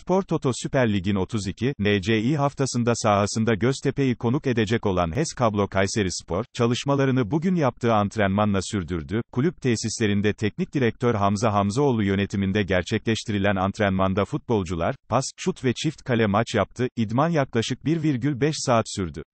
Spor Toto Süper Lig'in 32 NCI haftasında sahasında Göztepe'yi konuk edecek olan HES Kablo Kayseri Spor, çalışmalarını bugün yaptığı antrenmanla sürdürdü. Kulüp tesislerinde teknik direktör Hamza Hamzaoğlu yönetiminde gerçekleştirilen antrenmanda futbolcular, pas, şut ve çift kale maç yaptı. İdman yaklaşık 1,5 saat sürdü.